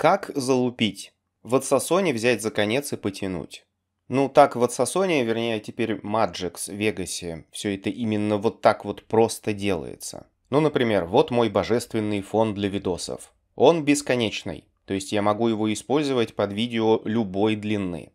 Как залупить? В отсосоне взять за конец и потянуть. Ну, так в отсосоне, вернее, теперь Маджикс в Вегасе, все это именно вот так вот просто делается. Ну, например, вот мой божественный фон для видосов. Он бесконечный, то есть я могу его использовать под видео любой длины.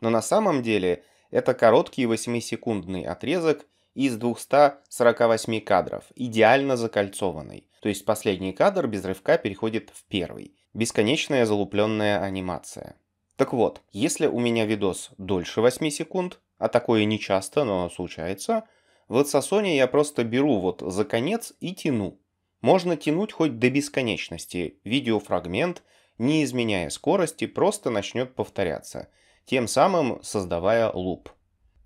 Но на самом деле это короткий 8-секундный отрезок из 248 кадров, идеально закольцованный. То есть последний кадр без рывка переходит в первый. Бесконечная залупленная анимация. Так вот, если у меня видос дольше 8 секунд, а такое не часто, но случается, в отсосоне я просто беру вот за конец и тяну. Можно тянуть хоть до бесконечности, видеофрагмент, не изменяя скорости, просто начнет повторяться, тем самым создавая луп.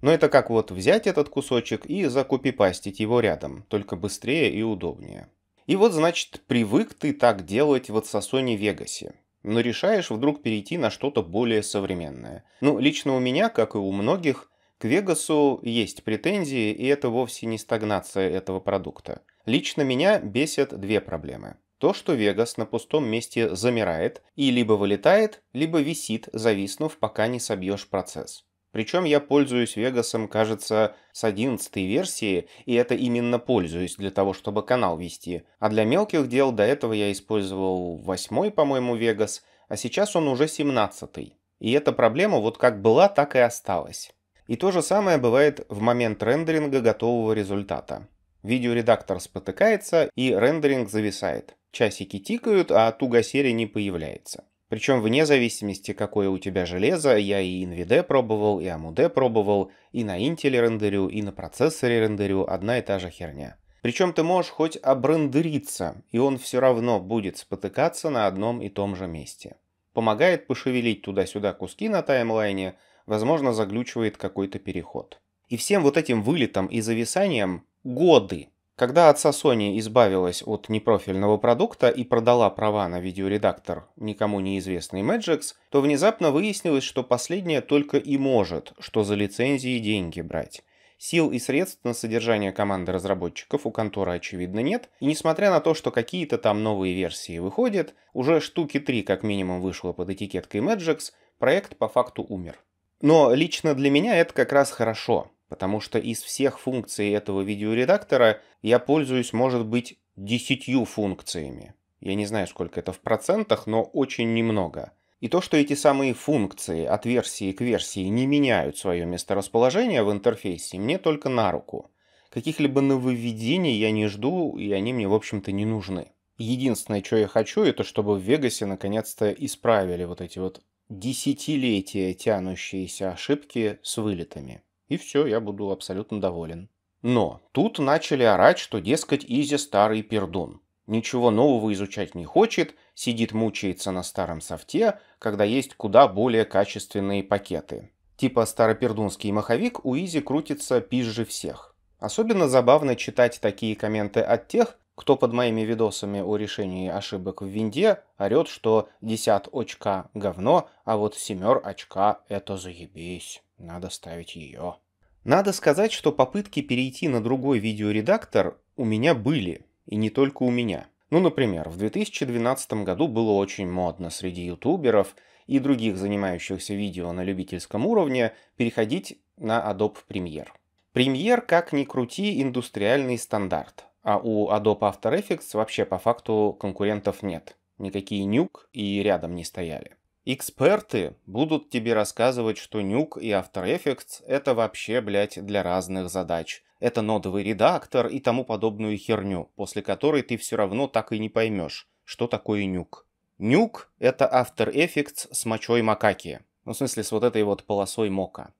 Но это как вот взять этот кусочек и закопипастить его рядом, только быстрее и удобнее. И вот, значит, привык ты так делать в отсосоне Вегасе. Но решаешь вдруг перейти на что-то более современное. Ну, лично у меня, как и у многих, к Вегасу есть претензии, и это вовсе не стагнация этого продукта. Лично меня бесят две проблемы. То, что Вегас на пустом месте замирает и либо вылетает, либо висит, зависнув, пока не собьешь процесс. Причем я пользуюсь Вегасом, кажется, с 11 версии, и это именно пользуюсь для того, чтобы канал вести. А для мелких дел до этого я использовал 8 по-моему, Вегас, а сейчас он уже 17 И эта проблема вот как была, так и осталась. И то же самое бывает в момент рендеринга готового результата. Видеоредактор спотыкается и рендеринг зависает. Часики тикают, а Тугасери не появляется. Причем вне зависимости, какое у тебя железо, я и NVD пробовал, и AMD пробовал, и на Intel рендерю, и на процессоре рендерю, одна и та же херня. Причем ты можешь хоть обрендериться, и он все равно будет спотыкаться на одном и том же месте. Помогает пошевелить туда-сюда куски на таймлайне, возможно, заглючивает какой-то переход. И всем вот этим вылетом и зависанием годы. Когда отца Sony избавилась от непрофильного продукта и продала права на видеоредактор никому неизвестный Magix, то внезапно выяснилось, что последняя только и может, что за лицензии деньги брать. Сил и средств на содержание команды разработчиков у конторы, очевидно, нет, и несмотря на то, что какие-то там новые версии выходят, уже штуки три как минимум вышло под этикеткой Magix, проект по факту умер. Но лично для меня это как раз хорошо, Потому что из всех функций этого видеоредактора я пользуюсь, может быть, десятью функциями. Я не знаю, сколько это в процентах, но очень немного. И то, что эти самые функции от версии к версии не меняют свое месторасположение в интерфейсе, мне только на руку. Каких-либо нововведений я не жду, и они мне, в общем-то, не нужны. Единственное, что я хочу, это чтобы в Вегасе наконец-то исправили вот эти вот десятилетия тянущиеся ошибки с вылетами и все, я буду абсолютно доволен. Но тут начали орать, что, дескать, Изи старый пердун. Ничего нового изучать не хочет, сидит мучается на старом софте, когда есть куда более качественные пакеты. Типа старопердунский маховик у Изи крутится пизже всех. Особенно забавно читать такие комменты от тех, кто под моими видосами о решении ошибок в винде, орет, что 10 очка говно, а вот семер очка это заебись, надо ставить ее. Надо сказать, что попытки перейти на другой видеоредактор у меня были, и не только у меня. Ну, например, в 2012 году было очень модно среди ютуберов и других занимающихся видео на любительском уровне переходить на Adobe Premiere. Премьер, как ни крути, индустриальный стандарт. А у Adobe After Effects вообще по факту конкурентов нет. Никакие нюк и рядом не стояли. Эксперты будут тебе рассказывать, что Nuke и After Effects это вообще, блядь, для разных задач. Это нодовый редактор и тому подобную херню, после которой ты все равно так и не поймешь, что такое Nuke. Nuke — это After Effects с мочой макаки. Ну, в смысле, с вот этой вот полосой мока.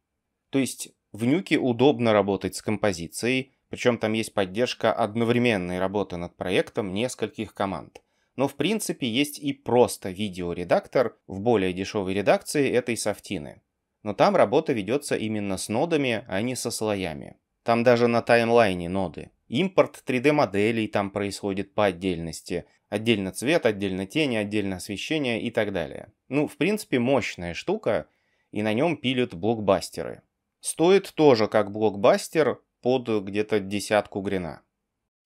То есть в Нюке удобно работать с композицией, причем там есть поддержка одновременной работы над проектом нескольких команд. Но в принципе есть и просто видеоредактор в более дешевой редакции этой софтины. Но там работа ведется именно с нодами, а не со слоями. Там даже на таймлайне ноды. Импорт 3D-моделей там происходит по отдельности. Отдельно цвет, отдельно тени, отдельно освещение и так далее. Ну, в принципе, мощная штука, и на нем пилят блокбастеры. Стоит тоже как блокбастер под где-то десятку грина.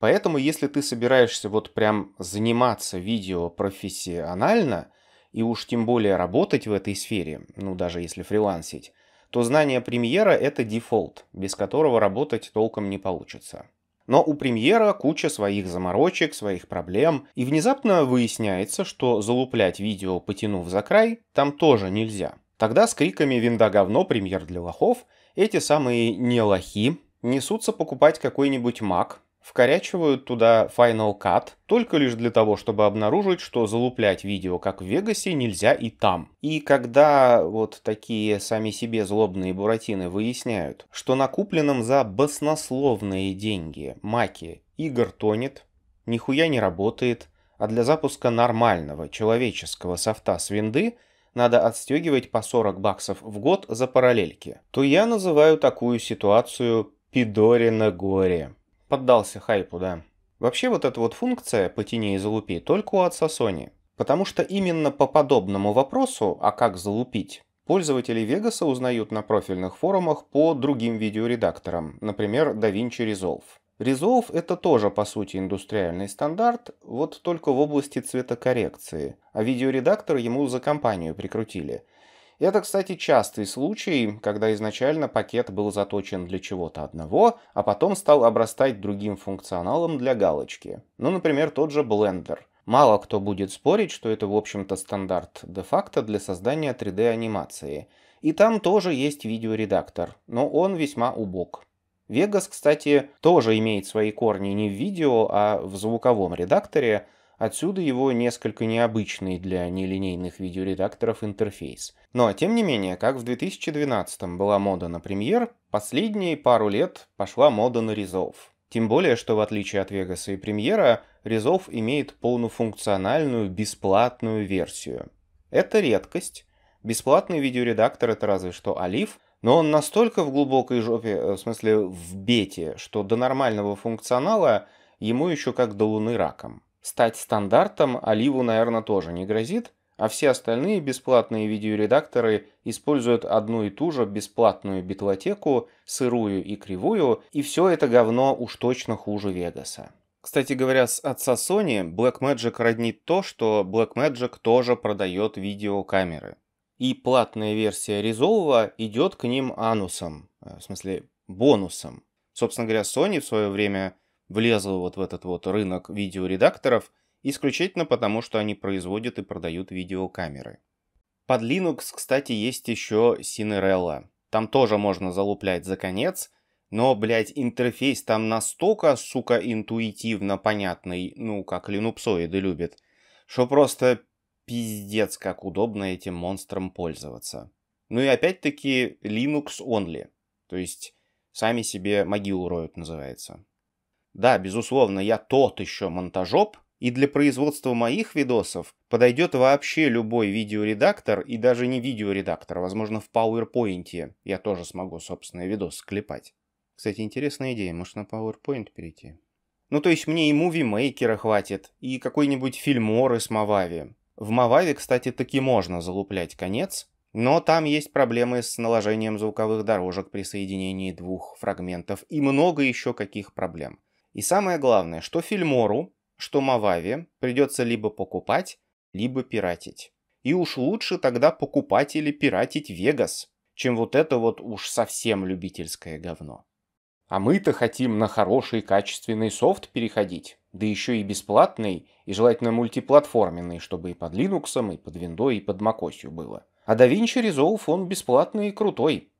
Поэтому, если ты собираешься вот прям заниматься видео профессионально, и уж тем более работать в этой сфере, ну даже если фрилансить, то знание премьера это дефолт, без которого работать толком не получится. Но у премьера куча своих заморочек, своих проблем, и внезапно выясняется, что залуплять видео, потянув за край, там тоже нельзя. Тогда с криками «Винда говно, премьер для лохов» эти самые не лохи, несутся покупать какой-нибудь Mac, вкорячивают туда Final Cut, только лишь для того, чтобы обнаружить, что залуплять видео, как в Вегасе, нельзя и там. И когда вот такие сами себе злобные буратины выясняют, что на купленном за баснословные деньги маки игр тонет, нихуя не работает, а для запуска нормального человеческого софта с винды надо отстегивать по 40 баксов в год за параллельки, то я называю такую ситуацию Пидори на горе. Поддался хайпу, да. Вообще вот эта вот функция «потяни и залупи» только у отца Sony. Потому что именно по подобному вопросу «а как залупить?» пользователи Вегаса узнают на профильных форумах по другим видеоредакторам, например, DaVinci Resolve. Resolve — это тоже, по сути, индустриальный стандарт, вот только в области цветокоррекции, а видеоредактор ему за компанию прикрутили — это, кстати, частый случай, когда изначально пакет был заточен для чего-то одного, а потом стал обрастать другим функционалом для галочки. Ну, например, тот же Blender. Мало кто будет спорить, что это, в общем-то, стандарт де-факто для создания 3D-анимации. И там тоже есть видеоредактор, но он весьма убог. Vegas, кстати, тоже имеет свои корни не в видео, а в звуковом редакторе, Отсюда его несколько необычный для нелинейных видеоредакторов интерфейс. Но, тем не менее, как в 2012 была мода на премьер, последние пару лет пошла мода на Resolve. Тем более, что в отличие от Vegas и премьера, Resolve имеет полнофункциональную бесплатную версию. Это редкость. Бесплатный видеоредактор — это разве что Алиф, но он настолько в глубокой жопе, э, в смысле в бете, что до нормального функционала ему еще как до луны раком стать стандартом Оливу, наверное, тоже не грозит, а все остальные бесплатные видеоредакторы используют одну и ту же бесплатную битлотеку, сырую и кривую, и все это говно уж точно хуже Вегаса. Кстати говоря, с отца Sony Blackmagic роднит то, что Blackmagic тоже продает видеокамеры. И платная версия Resolve идет к ним анусом, э, в смысле бонусом. Собственно говоря, Sony в свое время влезла вот в этот вот рынок видеоредакторов исключительно потому, что они производят и продают видеокамеры. Под Linux, кстати, есть еще Cinderella. Там тоже можно залуплять за конец, но, блядь, интерфейс там настолько, сука, интуитивно понятный, ну, как линупсоиды любят, что просто пиздец, как удобно этим монстрам пользоваться. Ну и опять-таки Linux only, то есть сами себе могилу роют называется. Да, безусловно, я тот еще монтажоп, и для производства моих видосов подойдет вообще любой видеоредактор, и даже не видеоредактор, возможно, в PowerPoint я тоже смогу собственные видосы клепать. Кстати, интересная идея, может на PowerPoint перейти? Ну, то есть мне и мувимейкера хватит, и какой-нибудь фильморы с Мавави. В Мававе, кстати, таки можно залуплять конец, но там есть проблемы с наложением звуковых дорожек при соединении двух фрагментов и много еще каких проблем. И самое главное, что Фильмору, что Мавави придется либо покупать, либо пиратить. И уж лучше тогда покупать или пиратить Вегас, чем вот это вот уж совсем любительское говно. А мы-то хотим на хороший качественный софт переходить, да еще и бесплатный, и желательно мультиплатформенный, чтобы и под Linux, и под Windows, и под MacOS было. А DaVinci Resolve он бесплатный и крутой,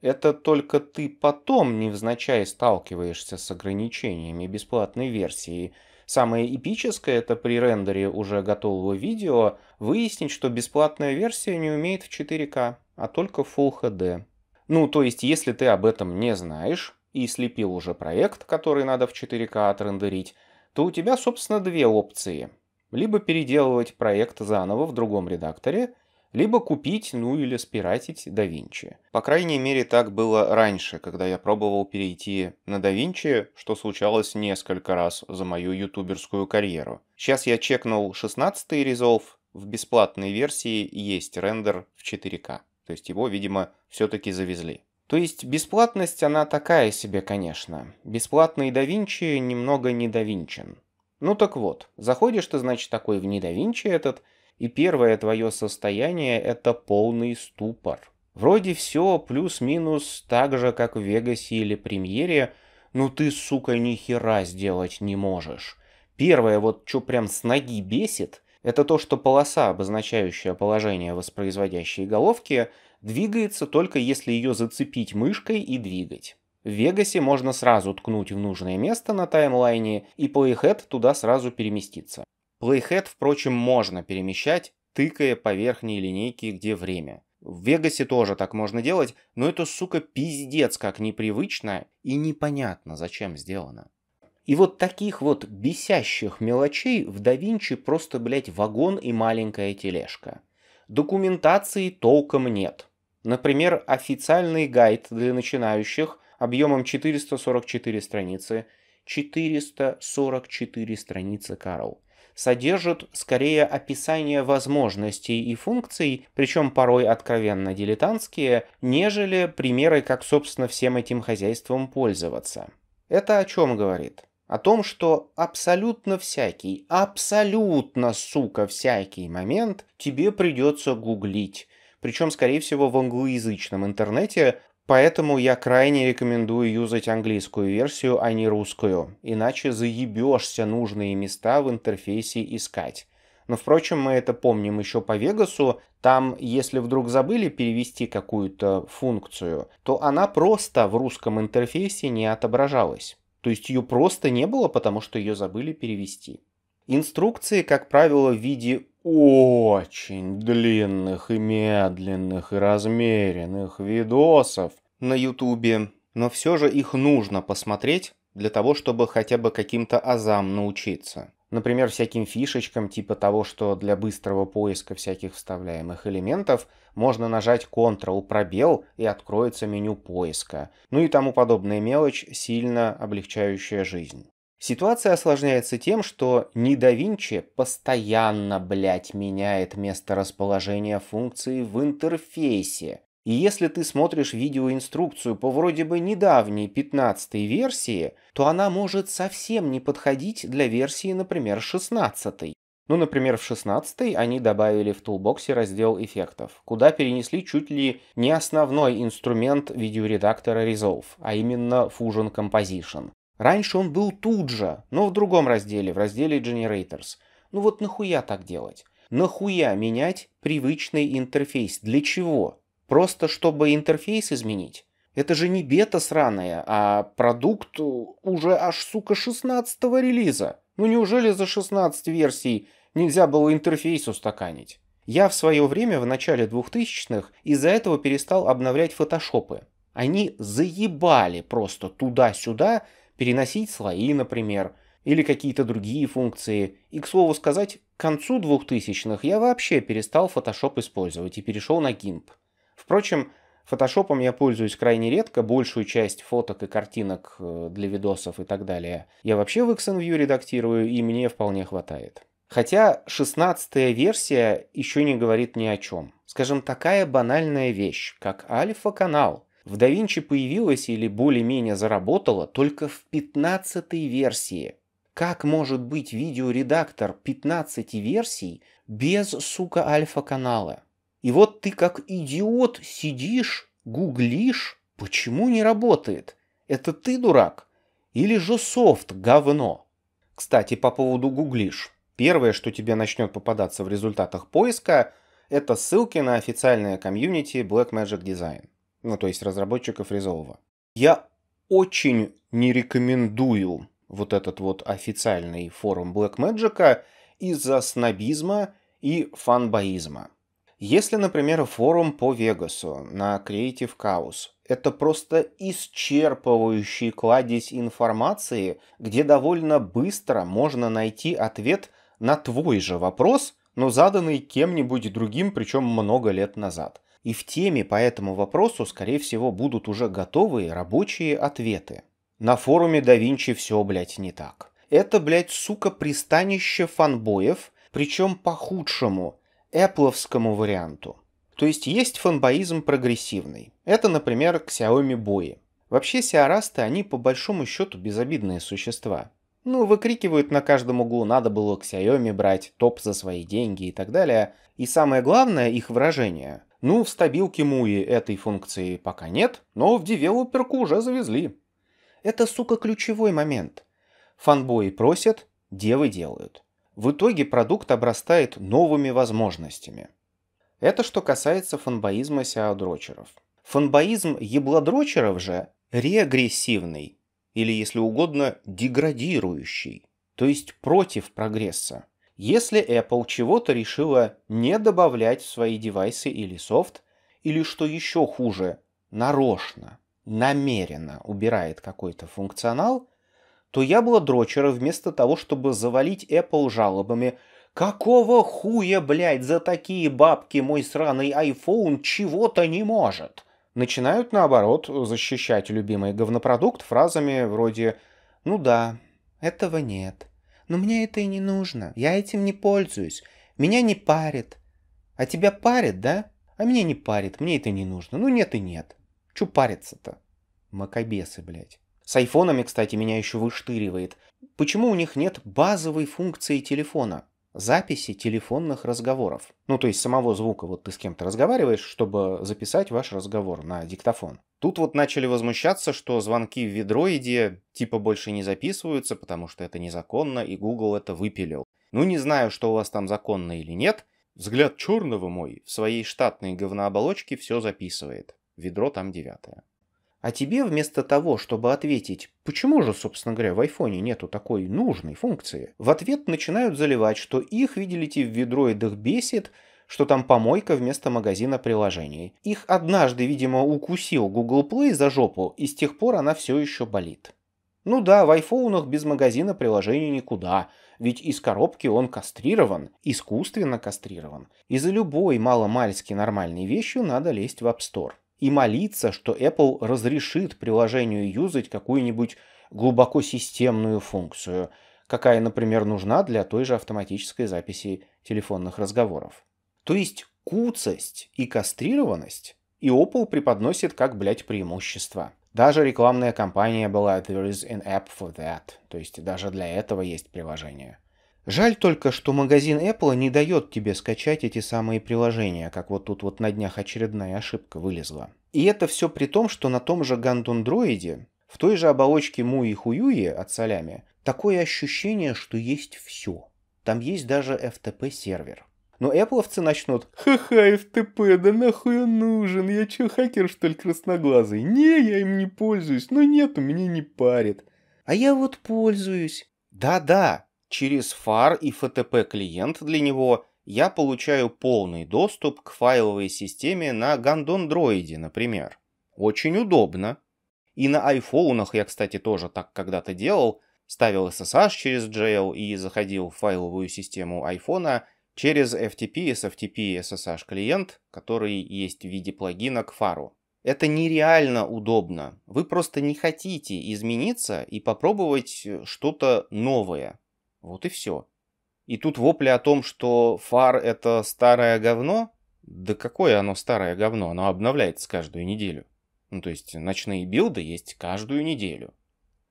это только ты потом невзначай сталкиваешься с ограничениями бесплатной версии. Самое эпическое это при рендере уже готового видео выяснить, что бесплатная версия не умеет в 4К, а только Full HD. Ну, то есть, если ты об этом не знаешь и слепил уже проект, который надо в 4К отрендерить, то у тебя, собственно, две опции. Либо переделывать проект заново в другом редакторе – либо купить, ну или спиратить DaVinci. По крайней мере, так было раньше, когда я пробовал перейти на DaVinci, что случалось несколько раз за мою ютуберскую карьеру. Сейчас я чекнул 16 резолв, в бесплатной версии есть рендер в 4К, то есть его, видимо, все-таки завезли. То есть бесплатность она такая себе, конечно. Бесплатный DaVinci немного недовинчен. Ну так вот, заходишь ты, значит, такой в недовинчи этот – и первое твое состояние – это полный ступор. Вроде все плюс-минус так же, как в Вегасе или Премьере, но ты, сука, ни хера сделать не можешь. Первое, вот что прям с ноги бесит, это то, что полоса, обозначающая положение воспроизводящей головки, двигается только если ее зацепить мышкой и двигать. В Вегасе можно сразу ткнуть в нужное место на таймлайне, и плейхед туда сразу переместиться. Playhead, впрочем, можно перемещать, тыкая по верхней линейке, где время. В Вегасе тоже так можно делать, но это, сука, пиздец как непривычно и непонятно, зачем сделано. И вот таких вот бесящих мелочей в да просто, блядь, вагон и маленькая тележка. Документации толком нет. Например, официальный гайд для начинающих объемом 444 страницы. 444 страницы, Карл содержат скорее описание возможностей и функций, причем порой откровенно дилетантские, нежели примеры, как, собственно, всем этим хозяйством пользоваться. Это о чем говорит? О том, что абсолютно всякий, абсолютно, сука, всякий момент тебе придется гуглить, причем, скорее всего, в англоязычном интернете, Поэтому я крайне рекомендую юзать английскую версию, а не русскую, иначе заебешься нужные места в интерфейсе искать. Но, впрочем, мы это помним еще по Вегасу. Там, если вдруг забыли перевести какую-то функцию, то она просто в русском интерфейсе не отображалась. То есть ее просто не было, потому что ее забыли перевести. Инструкции, как правило, в виде очень длинных и медленных и размеренных видосов на ютубе, но все же их нужно посмотреть для того, чтобы хотя бы каким-то азам научиться. Например, всяким фишечкам, типа того, что для быстрого поиска всяких вставляемых элементов можно нажать Ctrl пробел и откроется меню поиска. Ну и тому подобная мелочь, сильно облегчающая жизнь. Ситуация осложняется тем, что не да Винчи постоянно, блядь, меняет место расположения функции в интерфейсе. И если ты смотришь видеоинструкцию по вроде бы недавней 15 версии, то она может совсем не подходить для версии, например, 16. -й. Ну, например, в 16 они добавили в тулбоксе раздел эффектов, куда перенесли чуть ли не основной инструмент видеоредактора Resolve, а именно Fusion Composition. Раньше он был тут же, но в другом разделе, в разделе Generators. Ну вот нахуя так делать? Нахуя менять привычный интерфейс? Для чего? Просто чтобы интерфейс изменить? Это же не бета сраная, а продукт уже аж, сука, 16 релиза. Ну неужели за 16 версий нельзя было интерфейс устаканить? Я в свое время, в начале 2000-х, из-за этого перестал обновлять фотошопы. Они заебали просто туда-сюда переносить слои, например, или какие-то другие функции. И, к слову сказать, к концу 2000-х я вообще перестал Photoshop использовать и перешел на GIMP. Впрочем, Фотошопом я пользуюсь крайне редко, большую часть фоток и картинок э, для видосов и так далее я вообще в XNView редактирую, и мне вполне хватает. Хотя 16-я версия еще не говорит ни о чем. Скажем, такая банальная вещь, как альфа-канал, в DaVinci появилась или более-менее заработала только в 15-й версии. Как может быть видеоредактор 15 версий без, сука, альфа-канала? И вот ты как идиот сидишь, гуглишь, почему не работает? Это ты дурак? Или же софт говно? Кстати, по поводу гуглиш. Первое, что тебе начнет попадаться в результатах поиска, это ссылки на официальное комьюнити Blackmagic Design ну то есть разработчиков Резолва. Я очень не рекомендую вот этот вот официальный форум Blackmagic из-за снобизма и фанбоизма. Если, например, форум по Вегасу на Creative Chaos, это просто исчерпывающий кладезь информации, где довольно быстро можно найти ответ на твой же вопрос, но заданный кем-нибудь другим, причем много лет назад – и в теме по этому вопросу, скорее всего, будут уже готовые рабочие ответы. На форуме да Винчи все, блядь, не так. Это, блядь, сука, пристанище фанбоев, причем по худшему, эпловскому варианту. То есть есть фанбоизм прогрессивный. Это, например, Xiaomi бои. Вообще сиарасты, они по большому счету безобидные существа. Ну, выкрикивают на каждом углу, надо было к Xiaomi брать, топ за свои деньги и так далее. И самое главное их выражение ну, в стабилке Муи этой функции пока нет, но в девелоперку уже завезли. Это, сука, ключевой момент. Фанбои просят, девы делают. В итоге продукт обрастает новыми возможностями. Это что касается фанбоизма сяодрочеров. Фанбоизм ебладрочеров же регрессивный, или, если угодно, деградирующий, то есть против прогресса. Если Apple чего-то решила не добавлять в свои девайсы или софт, или что еще хуже, нарочно, намеренно убирает какой-то функционал, то ябло дрочера вместо того, чтобы завалить Apple жалобами «Какого хуя, блядь, за такие бабки мой сраный iPhone чего-то не может?» начинают, наоборот, защищать любимый говнопродукт фразами вроде «Ну да, этого нет, но мне это и не нужно. Я этим не пользуюсь. Меня не парит. А тебя парит, да? А меня не парит. Мне это не нужно. Ну нет и нет. Чё париться-то? Макобесы, блядь. С айфонами, кстати, меня еще выштыривает. Почему у них нет базовой функции телефона? записи телефонных разговоров. Ну, то есть самого звука, вот ты с кем-то разговариваешь, чтобы записать ваш разговор на диктофон. Тут вот начали возмущаться, что звонки в ведроиде типа больше не записываются, потому что это незаконно, и Google это выпилил. Ну, не знаю, что у вас там законно или нет, взгляд черного мой в своей штатной говнооболочке все записывает. Ведро там девятое. А тебе вместо того, чтобы ответить, почему же, собственно говоря, в айфоне нету такой нужной функции, в ответ начинают заливать, что их, видите, в ведроидах бесит, что там помойка вместо магазина приложений. Их однажды, видимо, укусил Google Play за жопу, и с тех пор она все еще болит. Ну да, в айфонах без магазина приложений никуда, ведь из коробки он кастрирован, искусственно кастрирован. И за любой маломальски нормальной вещью надо лезть в App Store и молиться, что Apple разрешит приложению юзать какую-нибудь глубоко системную функцию, какая, например, нужна для той же автоматической записи телефонных разговоров. То есть куцость и кастрированность и Apple преподносит как, блядь, преимущество. Даже рекламная кампания была «There is an app for that», то есть даже для этого есть приложение – Жаль только, что магазин Apple не дает тебе скачать эти самые приложения, как вот тут вот на днях очередная ошибка вылезла. И это все при том, что на том же Гандондроиде, в той же оболочке Муи Хуюи от Солями, такое ощущение, что есть все. Там есть даже FTP-сервер. Но Appleовцы начнут «Ха-ха, FTP, да нахуй он нужен? Я че хакер, что ли, красноглазый? Не, я им не пользуюсь, но нет, у меня не парит». «А я вот пользуюсь». «Да-да, Через FAR и FTP-клиент для него я получаю полный доступ к файловой системе на гандондроиде, например. Очень удобно. И на айфоунах я, кстати, тоже так когда-то делал. Ставил SSH через jail и заходил в файловую систему айфона через FTP, SFTP, SSH клиент, который есть в виде плагина к фару. Это нереально удобно. Вы просто не хотите измениться и попробовать что-то новое. Вот и все. И тут вопли о том, что фар это старое говно, да какое оно старое говно, оно обновляется каждую неделю. Ну то есть ночные билды есть каждую неделю.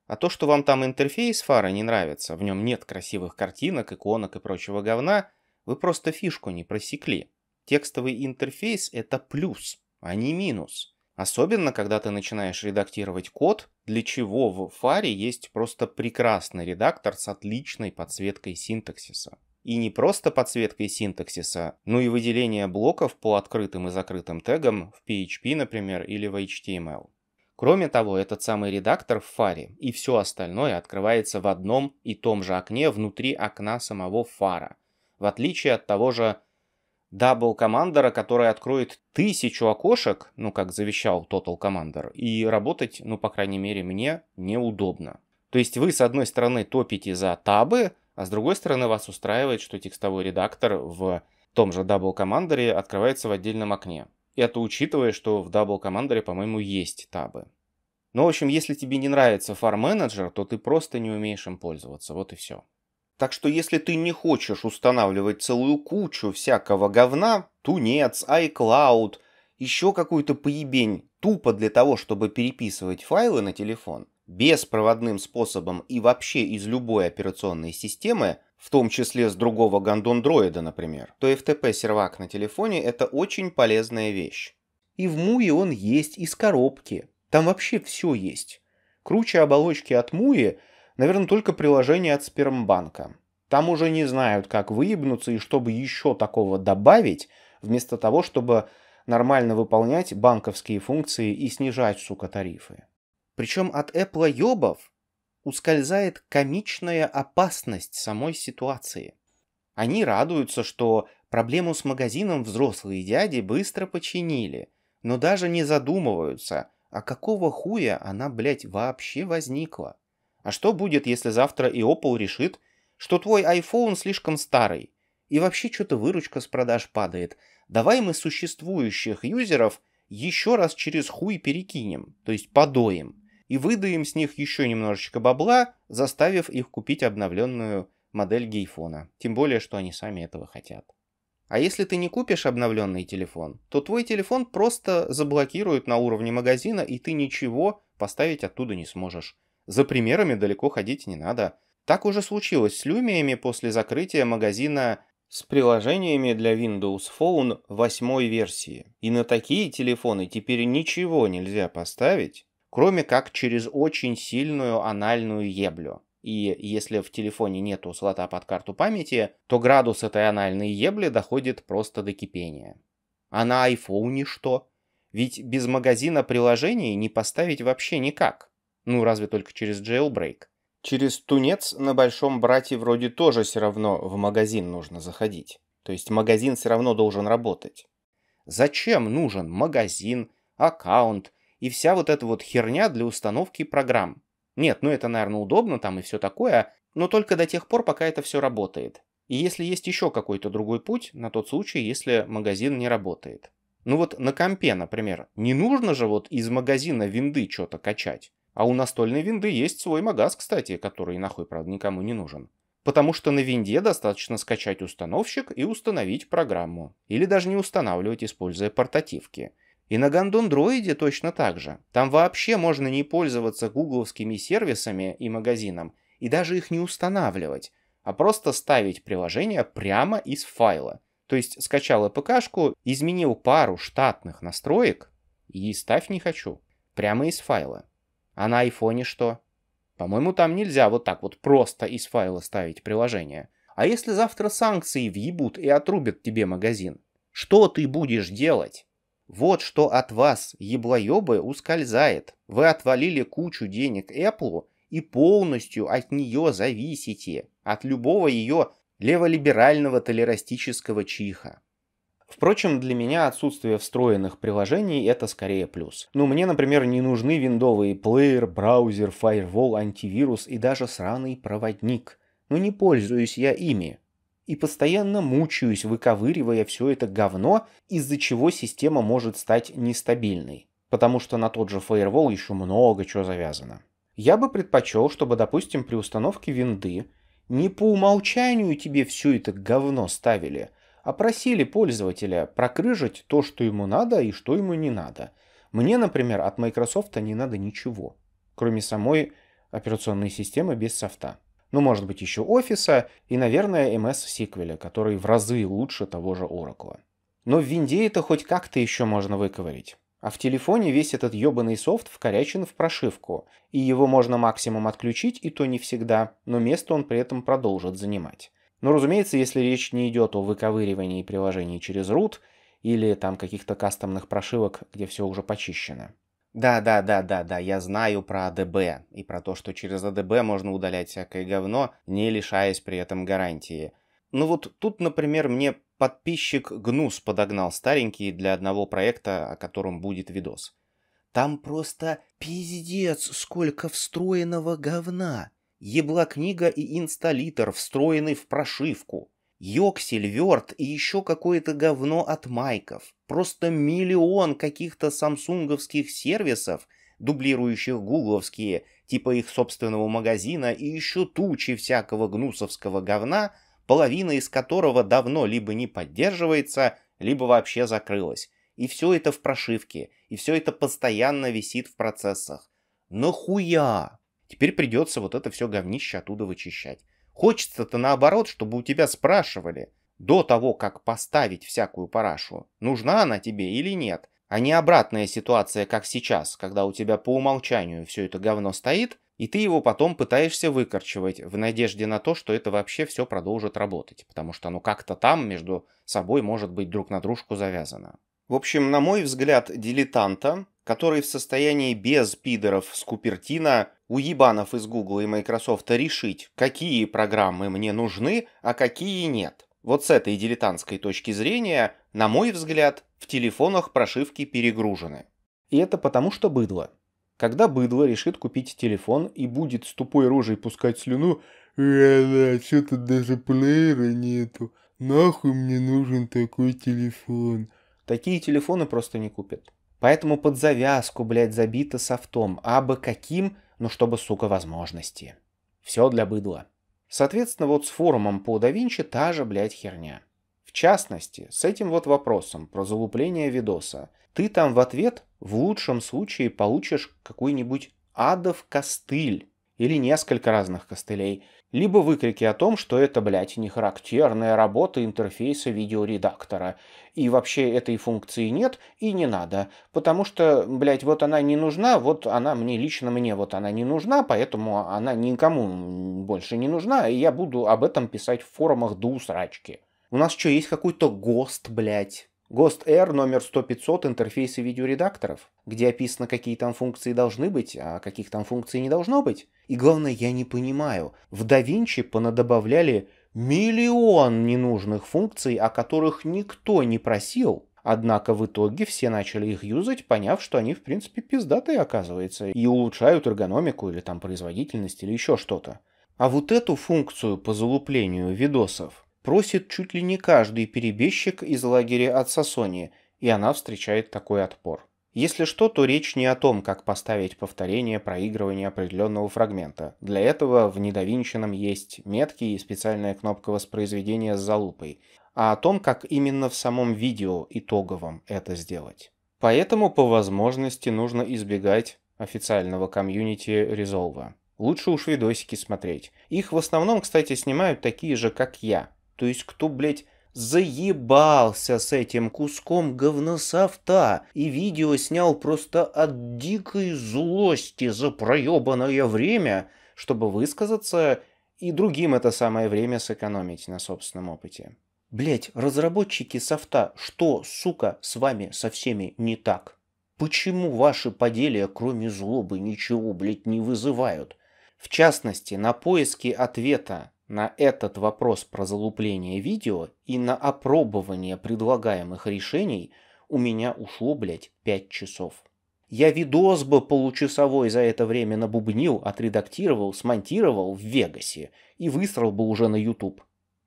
А то, что вам там интерфейс фара не нравится, в нем нет красивых картинок, иконок и прочего говна, вы просто фишку не просекли. Текстовый интерфейс это плюс, а не минус. Особенно, когда ты начинаешь редактировать код, для чего в фаре есть просто прекрасный редактор с отличной подсветкой синтаксиса. И не просто подсветкой синтаксиса, но и выделение блоков по открытым и закрытым тегам в PHP, например, или в HTML. Кроме того, этот самый редактор в фаре и все остальное открывается в одном и том же окне внутри окна самого фара, в отличие от того же дабл командера, который откроет тысячу окошек, ну, как завещал Total Commander, и работать, ну, по крайней мере, мне неудобно. То есть вы, с одной стороны, топите за табы, а с другой стороны, вас устраивает, что текстовой редактор в том же Double Commander открывается в отдельном окне. Это учитывая, что в Double Commander, по-моему, есть табы. Ну, в общем, если тебе не нравится фарм Manager, то ты просто не умеешь им пользоваться, вот и все. Так что если ты не хочешь устанавливать целую кучу всякого говна, тунец, iCloud, еще какую-то поебень, тупо для того, чтобы переписывать файлы на телефон, беспроводным способом и вообще из любой операционной системы, в том числе с другого гандондроида, например, то FTP-сервак на телефоне это очень полезная вещь. И в Муе он есть из коробки. Там вообще все есть. Круче оболочки от Муи – Наверное, только приложение от Спермбанка. Там уже не знают, как выебнуться и чтобы еще такого добавить, вместо того, чтобы нормально выполнять банковские функции и снижать, сука, тарифы. Причем от Apple ёбов ускользает комичная опасность самой ситуации. Они радуются, что проблему с магазином взрослые дяди быстро починили, но даже не задумываются, а какого хуя она, блядь, вообще возникла. А что будет, если завтра и Opel решит, что твой iPhone слишком старый? И вообще что-то выручка с продаж падает. Давай мы существующих юзеров еще раз через хуй перекинем, то есть подоим, и выдаем с них еще немножечко бабла, заставив их купить обновленную модель гейфона. Тем более, что они сами этого хотят. А если ты не купишь обновленный телефон, то твой телефон просто заблокируют на уровне магазина, и ты ничего поставить оттуда не сможешь. За примерами далеко ходить не надо. Так уже случилось с люмиями после закрытия магазина с приложениями для Windows Phone восьмой версии. И на такие телефоны теперь ничего нельзя поставить, кроме как через очень сильную анальную еблю. И если в телефоне нету слота под карту памяти, то градус этой анальной ебли доходит просто до кипения. А на айфоне что? Ведь без магазина приложений не поставить вообще никак. Ну, разве только через jailbreak. Через тунец на большом брате вроде тоже все равно в магазин нужно заходить. То есть магазин все равно должен работать. Зачем нужен магазин, аккаунт и вся вот эта вот херня для установки программ? Нет, ну это, наверное, удобно там и все такое, но только до тех пор, пока это все работает. И если есть еще какой-то другой путь, на тот случай, если магазин не работает. Ну вот на компе, например, не нужно же вот из магазина винды что-то качать. А у настольной винды есть свой магаз, кстати, который нахуй, правда, никому не нужен. Потому что на винде достаточно скачать установщик и установить программу. Или даже не устанавливать, используя портативки. И на гандон точно так же. Там вообще можно не пользоваться гугловскими сервисами и магазином, и даже их не устанавливать, а просто ставить приложение прямо из файла. То есть скачал апк-шку, изменил пару штатных настроек и ставь не хочу. Прямо из файла. А на айфоне что? По-моему, там нельзя вот так вот просто из файла ставить приложение. А если завтра санкции въебут и отрубят тебе магазин? Что ты будешь делать? Вот что от вас, еблоебы, ускользает. Вы отвалили кучу денег Apple и полностью от нее зависите, от любого ее леволиберального толерастического чиха. Впрочем, для меня отсутствие встроенных приложений это скорее плюс. Ну, мне, например, не нужны виндовые плеер, браузер, фаервол, антивирус и даже сраный проводник. Но ну, не пользуюсь я ими. И постоянно мучаюсь, выковыривая все это говно, из-за чего система может стать нестабильной. Потому что на тот же фаервол еще много чего завязано. Я бы предпочел, чтобы, допустим, при установке винды не по умолчанию тебе все это говно ставили – опросили а пользователя прокрыжить то, что ему надо и что ему не надо. Мне, например, от Microsoft не надо ничего, кроме самой операционной системы без софта. Ну, может быть, еще офиса и, наверное, MS SQL, который в разы лучше того же Oracle. Но в винде это хоть как-то еще можно выковырить. А в телефоне весь этот ебаный софт вкорячен в прошивку, и его можно максимум отключить, и то не всегда, но место он при этом продолжит занимать. Но, разумеется, если речь не идет о выковыривании приложений через root или там каких-то кастомных прошивок, где все уже почищено. Да, да, да, да, да, я знаю про АДБ и про то, что через АДБ можно удалять всякое говно, не лишаясь при этом гарантии. Ну вот тут, например, мне подписчик Гнус подогнал старенький для одного проекта, о котором будет видос. Там просто пиздец, сколько встроенного говна. Ебла книга и инсталлитор, встроенный в прошивку, Йоксель, Верт и еще какое-то говно от майков. Просто миллион каких-то самсунговских сервисов, дублирующих гугловские, типа их собственного магазина, и еще тучи всякого гнусовского говна, половина из которого давно либо не поддерживается, либо вообще закрылась. И все это в прошивке, и все это постоянно висит в процессах. Нахуя? Теперь придется вот это все говнище оттуда вычищать. Хочется-то наоборот, чтобы у тебя спрашивали до того, как поставить всякую парашу, нужна она тебе или нет, а не обратная ситуация, как сейчас, когда у тебя по умолчанию все это говно стоит, и ты его потом пытаешься выкорчевать в надежде на то, что это вообще все продолжит работать, потому что оно как-то там между собой может быть друг на дружку завязано. В общем, на мой взгляд, дилетанта который в состоянии без пидоров с Купертина, у ебанов из Google и Microsoft решить, какие программы мне нужны, а какие нет. Вот с этой дилетантской точки зрения, на мой взгляд, в телефонах прошивки перегружены. И это потому, что быдло. Когда быдло решит купить телефон и будет с тупой рожей пускать слюну «А, тут даже плеера нету, нахуй мне нужен такой телефон». Такие телефоны просто не купят. Поэтому под завязку, блядь, забито софтом, а бы каким, ну чтобы, сука, возможности. Все для быдла. Соответственно, вот с форумом по да Винчи та же, блядь, херня. В частности, с этим вот вопросом про залупление видоса. Ты там в ответ в лучшем случае получишь какой-нибудь адов костыль или несколько разных костылей – либо выкрики о том, что это, блядь, нехарактерная работа интерфейса видеоредактора, и вообще этой функции нет и не надо, потому что, блядь, вот она не нужна, вот она мне, лично мне вот она не нужна, поэтому она никому больше не нужна, и я буду об этом писать в форумах до усрачки. У нас что, есть какой-то ГОСТ, блядь? ГОСТ-R номер 100-500 интерфейсы видеоредакторов, где описано, какие там функции должны быть, а каких там функций не должно быть. И главное, я не понимаю, в DaVinci понадобавляли миллион ненужных функций, о которых никто не просил. Однако в итоге все начали их юзать, поняв, что они в принципе пиздатые оказывается, и улучшают эргономику или там производительность или еще что-то. А вот эту функцию по залуплению видосов просит чуть ли не каждый перебежчик из лагеря от Сосони, и она встречает такой отпор. Если что, то речь не о том, как поставить повторение проигрывания определенного фрагмента. Для этого в недовинченном есть метки и специальная кнопка воспроизведения с залупой, а о том, как именно в самом видео итоговом это сделать. Поэтому по возможности нужно избегать официального комьюнити Резолва. Лучше уж видосики смотреть. Их в основном, кстати, снимают такие же, как я, то есть кто, блядь, заебался с этим куском говнософта и видео снял просто от дикой злости за проебанное время, чтобы высказаться и другим это самое время сэкономить на собственном опыте. Блять, разработчики софта, что, сука, с вами со всеми не так? Почему ваши поделия, кроме злобы, ничего, блядь, не вызывают? В частности, на поиски ответа на этот вопрос про залупление видео и на опробование предлагаемых решений у меня ушло, блядь, 5 часов. Я видос бы получасовой за это время набубнил, отредактировал, смонтировал в Вегасе и высрал бы уже на YouTube.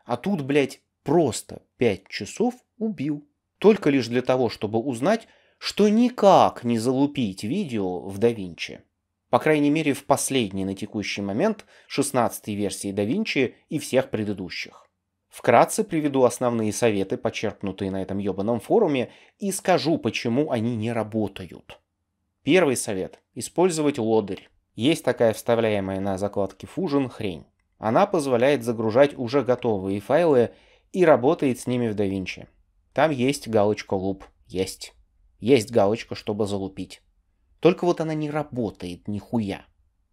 А тут, блядь, просто 5 часов убил. Только лишь для того, чтобы узнать, что никак не залупить видео в DaVinci. По крайней мере, в последней на текущий момент 16-й версии Винчи и всех предыдущих. Вкратце приведу основные советы, почерпнутые на этом ебаном форуме, и скажу, почему они не работают. Первый совет – использовать лодырь. Есть такая вставляемая на закладке Fusion хрень. Она позволяет загружать уже готовые файлы и работает с ними в DaVinci. Там есть галочка луп. Есть. Есть галочка, чтобы залупить. Только вот она не работает нихуя.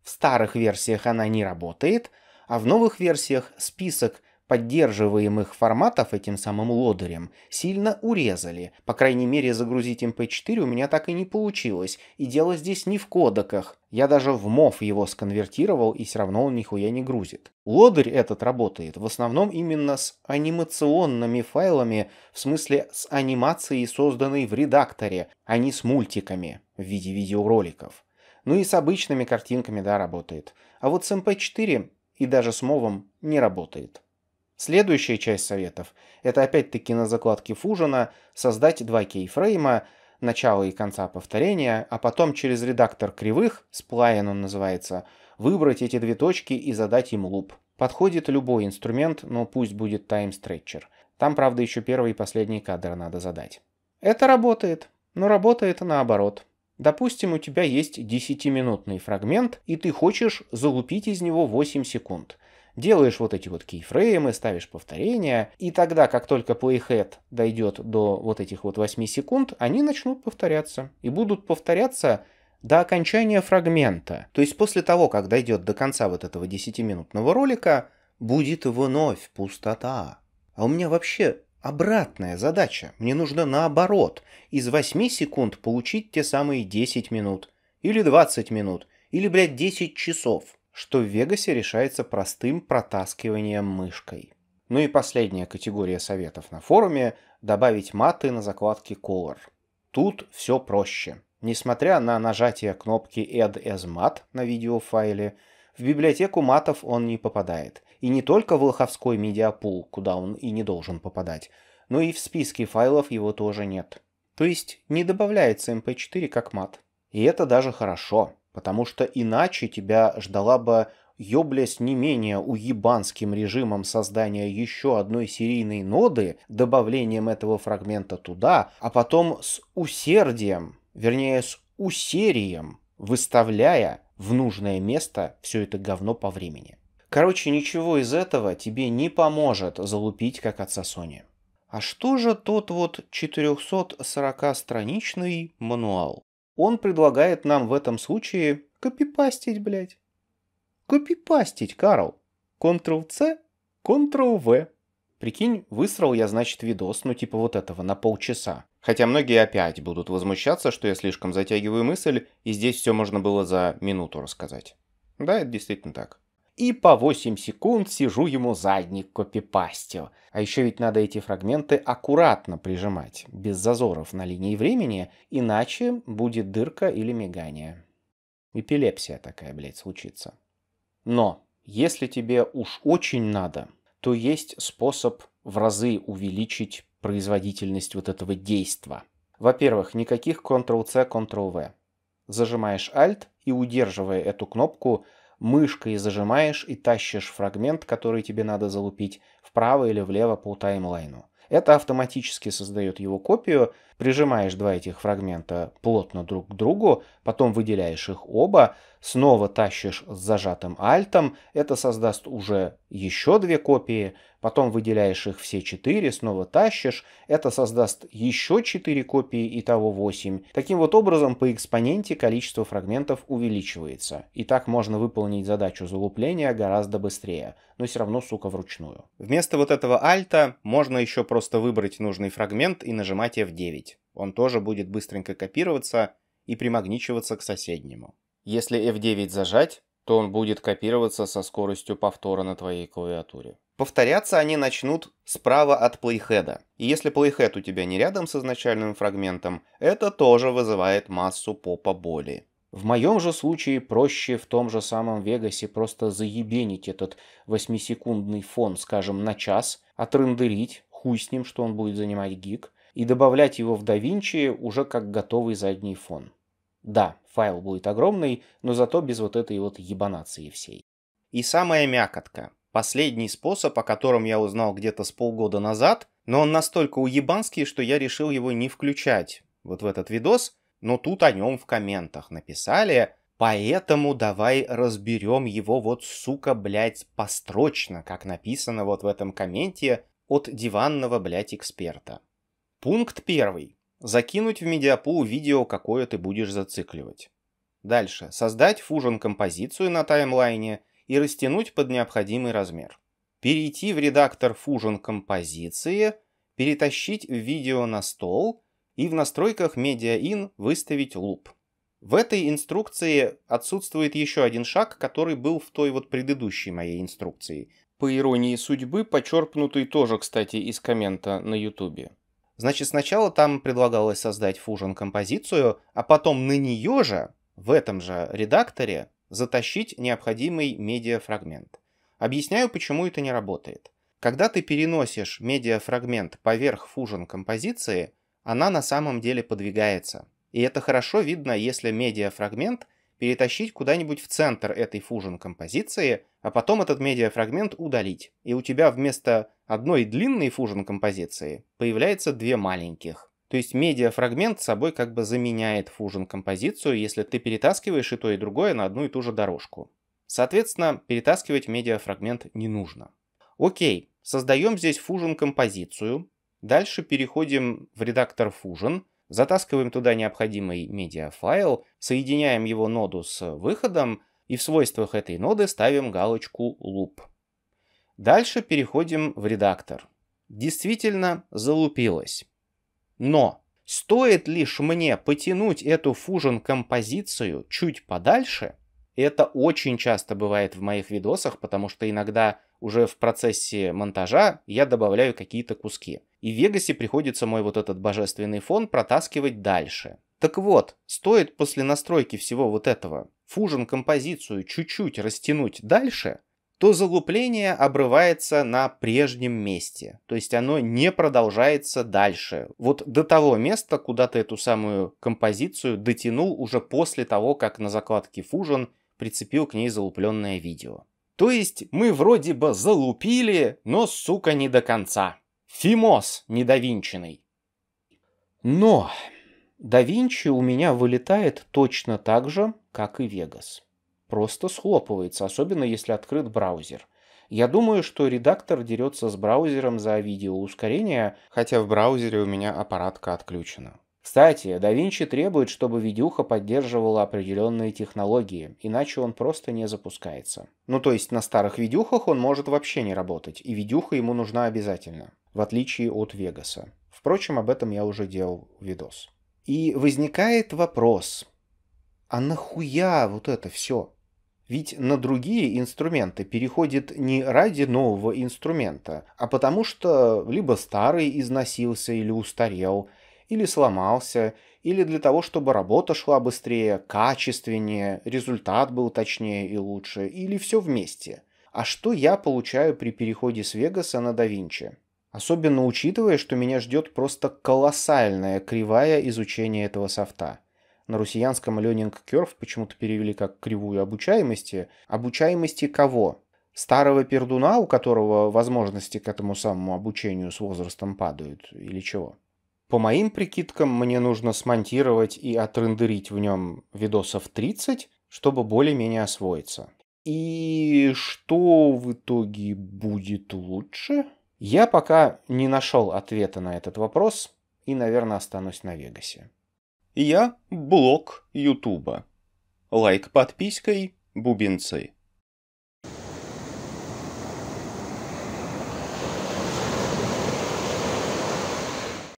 В старых версиях она не работает, а в новых версиях список поддерживаемых форматов этим самым лодырем сильно урезали. По крайней мере, загрузить MP4 у меня так и не получилось, и дело здесь не в кодеках. Я даже в MOV его сконвертировал, и все равно он нихуя не грузит. Лодырь этот работает в основном именно с анимационными файлами, в смысле с анимацией, созданной в редакторе, а не с мультиками в виде видеороликов. Ну и с обычными картинками, да, работает. А вот с MP4 эм и даже с мовом не работает. Следующая часть советов – это опять-таки на закладке Фужина создать два кейфрейма, начала и конца повторения, а потом через редактор кривых, сплайн он называется, выбрать эти две точки и задать им луп. Подходит любой инструмент, но пусть будет таймстретчер. Там, правда, еще первый и последний кадр надо задать. Это работает, но работает наоборот. Допустим, у тебя есть 10-минутный фрагмент, и ты хочешь залупить из него 8 секунд – делаешь вот эти вот кейфреймы, ставишь повторения, и тогда, как только playhead дойдет до вот этих вот 8 секунд, они начнут повторяться. И будут повторяться до окончания фрагмента. То есть после того, как дойдет до конца вот этого 10-минутного ролика, будет вновь пустота. А у меня вообще обратная задача. Мне нужно наоборот, из 8 секунд получить те самые 10 минут. Или 20 минут. Или, блядь, 10 часов что в Вегасе решается простым протаскиванием мышкой. Ну и последняя категория советов на форуме – добавить маты на закладке Color. Тут все проще. Несмотря на нажатие кнопки Add as Mat на видеофайле, в библиотеку матов он не попадает. И не только в лоховской медиапул, куда он и не должен попадать, но и в списке файлов его тоже нет. То есть не добавляется MP4 эм как мат. И это даже хорошо потому что иначе тебя ждала бы ёбля не менее уебанским режимом создания еще одной серийной ноды, добавлением этого фрагмента туда, а потом с усердием, вернее с усерием, выставляя в нужное место все это говно по времени. Короче, ничего из этого тебе не поможет залупить как отца Sony. А что же тот вот 440-страничный мануал? он предлагает нам в этом случае копипастить, блядь. Копипастить, Карл. Ctrl-C, Ctrl-V. Прикинь, высрал я, значит, видос, ну типа вот этого, на полчаса. Хотя многие опять будут возмущаться, что я слишком затягиваю мысль, и здесь все можно было за минуту рассказать. Да, это действительно так и по 8 секунд сижу ему задник копипастил, А еще ведь надо эти фрагменты аккуратно прижимать, без зазоров на линии времени, иначе будет дырка или мигание. Эпилепсия такая, блядь, случится. Но, если тебе уж очень надо, то есть способ в разы увеличить производительность вот этого действа. Во-первых, никаких Ctrl-C, Ctrl-V. Зажимаешь Alt и, удерживая эту кнопку, мышкой зажимаешь и тащишь фрагмент, который тебе надо залупить, вправо или влево по таймлайну. Это автоматически создает его копию, прижимаешь два этих фрагмента плотно друг к другу, потом выделяешь их оба, снова тащишь с зажатым альтом, это создаст уже еще две копии, потом выделяешь их все четыре, снова тащишь, это создаст еще четыре копии, и того восемь. Таким вот образом по экспоненте количество фрагментов увеличивается, и так можно выполнить задачу залупления гораздо быстрее, но все равно, сука, вручную. Вместо вот этого альта можно еще просто выбрать нужный фрагмент и нажимать F9. Он тоже будет быстренько копироваться и примагничиваться к соседнему. Если F9 зажать, то он будет копироваться со скоростью повтора на твоей клавиатуре. Повторяться они начнут справа от плейхеда. И если плейхед у тебя не рядом с изначальным фрагментом, это тоже вызывает массу попа боли. В моем же случае проще в том же самом Вегасе просто заебенить этот 8-секундный фон, скажем, на час, отрендерить, хуй с ним, что он будет занимать гиг, и добавлять его в DaVinci уже как готовый задний фон. Да, файл будет огромный, но зато без вот этой вот ебанации всей. И самая мякотка. Последний способ, о котором я узнал где-то с полгода назад, но он настолько уебанский, что я решил его не включать вот в этот видос, но тут о нем в комментах написали, поэтому давай разберем его вот, сука, блядь, построчно, как написано вот в этом комменте от диванного, блядь, эксперта. Пункт первый. Закинуть в медиапул видео, какое ты будешь зацикливать. Дальше. Создать фужен композицию на таймлайне и растянуть под необходимый размер. Перейти в редактор фужен композиции, перетащить видео на стол и в настройках MediaIn выставить луп. В этой инструкции отсутствует еще один шаг, который был в той вот предыдущей моей инструкции. По иронии судьбы, почерпнутый тоже, кстати, из коммента на ютубе. Значит, сначала там предлагалось создать фужен-композицию, а потом на нее же, в этом же редакторе, затащить необходимый медиафрагмент. Объясняю, почему это не работает. Когда ты переносишь медиафрагмент поверх фужен-композиции, она на самом деле подвигается. И это хорошо видно, если медиафрагмент перетащить куда-нибудь в центр этой фужен-композиции, а потом этот медиафрагмент удалить. И у тебя вместо одной длинной фужен композиции появляется две маленьких. То есть медиафрагмент собой как бы заменяет фужен композицию если ты перетаскиваешь и то, и другое на одну и ту же дорожку. Соответственно, перетаскивать медиафрагмент не нужно. Окей, создаем здесь фужен композицию Дальше переходим в редактор Fusion, затаскиваем туда необходимый медиафайл, соединяем его ноду с выходом и в свойствах этой ноды ставим галочку loop. Дальше переходим в редактор. Действительно залупилось. Но стоит лишь мне потянуть эту фужен-композицию чуть подальше, это очень часто бывает в моих видосах, потому что иногда уже в процессе монтажа я добавляю какие-то куски. И в Вегасе приходится мой вот этот божественный фон протаскивать дальше. Так вот, стоит после настройки всего вот этого фужен композицию чуть-чуть растянуть дальше, то залупление обрывается на прежнем месте. То есть оно не продолжается дальше. Вот до того места, куда ты эту самую композицию дотянул уже после того, как на закладке Fusion прицепил к ней залупленное видео. То есть мы вроде бы залупили, но, сука, не до конца. Фимос недовинченный. Но Давинчи у меня вылетает точно так же, как и Вегас просто схлопывается, особенно если открыт браузер. Я думаю, что редактор дерется с браузером за видеоускорение, хотя в браузере у меня аппаратка отключена. Кстати, DaVinci требует, чтобы видюха поддерживала определенные технологии, иначе он просто не запускается. Ну то есть на старых видюхах он может вообще не работать, и видюха ему нужна обязательно, в отличие от Вегаса. Впрочем, об этом я уже делал видос. И возникает вопрос, а нахуя вот это все? Ведь на другие инструменты переходит не ради нового инструмента, а потому что либо старый износился или устарел, или сломался, или для того, чтобы работа шла быстрее, качественнее, результат был точнее и лучше, или все вместе. А что я получаю при переходе с Вегаса на Давинчи, Особенно учитывая, что меня ждет просто колоссальная кривая изучения этого софта на русиянском learning curve почему-то перевели как кривую обучаемости. Обучаемости кого? Старого пердуна, у которого возможности к этому самому обучению с возрастом падают или чего? По моим прикидкам, мне нужно смонтировать и отрендерить в нем видосов 30, чтобы более-менее освоиться. И что в итоге будет лучше? Я пока не нашел ответа на этот вопрос и, наверное, останусь на Вегасе. Я – блог Ютуба. Лайк подпиской – бубенцы.